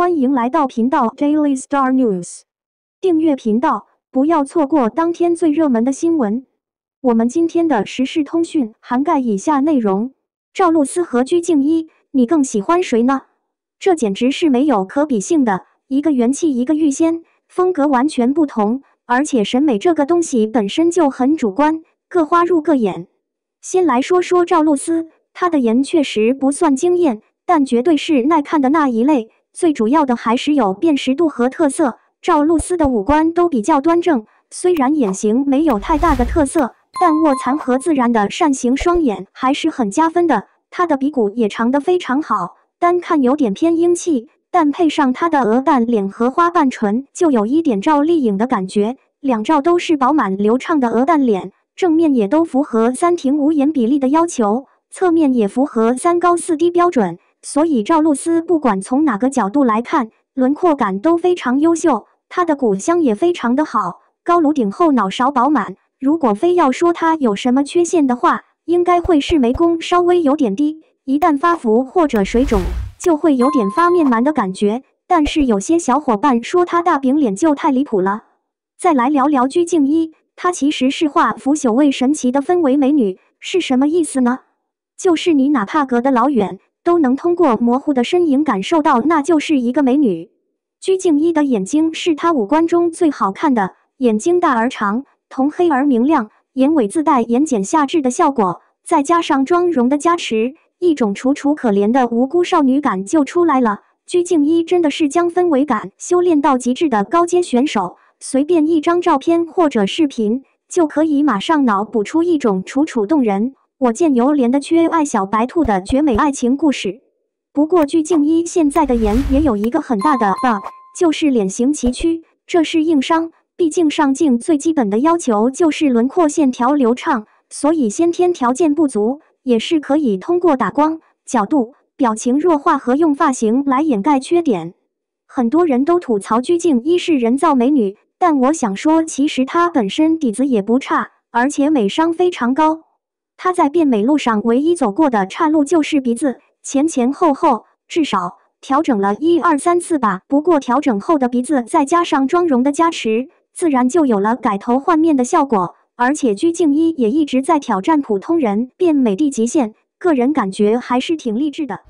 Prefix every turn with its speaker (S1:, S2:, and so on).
S1: 欢迎来到频道 Daily Star News，订阅频道，不要错过当天最热门的新闻。我们今天的时事通讯涵盖以下内容：赵露思和鞠婧祎，你更喜欢谁呢？这简直是没有可比性的，一个元气，一个预仙，风格完全不同。而且审美这个东西本身就很主观，各花入各眼。先来说说赵露思，她的颜确实不算惊艳，但绝对是耐看的那一类。最主要的还是有辨识度和特色。赵露思的五官都比较端正，虽然眼型没有太大的特色，但卧蚕和自然的扇形双眼还是很加分的。她的鼻骨也长得非常好，单看有点偏英气，但配上她的鹅蛋脸和花瓣唇，就有一点赵丽颖的感觉。两照都是饱满流畅的鹅蛋脸，正面也都符合三庭五眼比例的要求，侧面也符合三高四低标准。所以赵露思不管从哪个角度来看，轮廓感都非常优秀，她的骨相也非常的好，高颅顶后脑勺饱满。如果非要说她有什么缺陷的话，应该会是眉弓稍微有点低，一旦发福或者水肿，就会有点发面馒的感觉。但是有些小伙伴说她大饼脸就太离谱了。再来聊聊鞠婧祎，她其实是画腐朽味神奇的氛围美女，是什么意思呢？就是你哪怕隔得老远。都能通过模糊的身影感受到，那就是一个美女。鞠婧祎的眼睛是她五官中最好看的，眼睛大而长，瞳黑而明亮，眼尾自带眼睑下至的效果，再加上妆容的加持，一种楚楚可怜的无辜少女感就出来了。鞠婧祎真的是将氛围感修炼到极致的高阶选手，随便一张照片或者视频，就可以马上脑补出一种楚楚动人。我见犹怜的缺爱小白兔的绝美爱情故事。不过鞠婧祎现在的颜也有一个很大的 bug，就是脸型崎岖，这是硬伤。毕竟上镜最基本的要求就是轮廓线条流畅，所以先天条件不足也是可以通过打光、角度、表情弱化和用发型来掩盖缺点。很多人都吐槽鞠婧祎是人造美女，但我想说，其实她本身底子也不差，而且美商非常高。他在变美路上唯一走过的岔路就是鼻子，前前后后至少调整了一二三次吧。不过调整后的鼻子再加上妆容的加持，自然就有了改头换面的效果。而且鞠婧祎也一直在挑战普通人变美的极限，个人感觉还是挺励志的。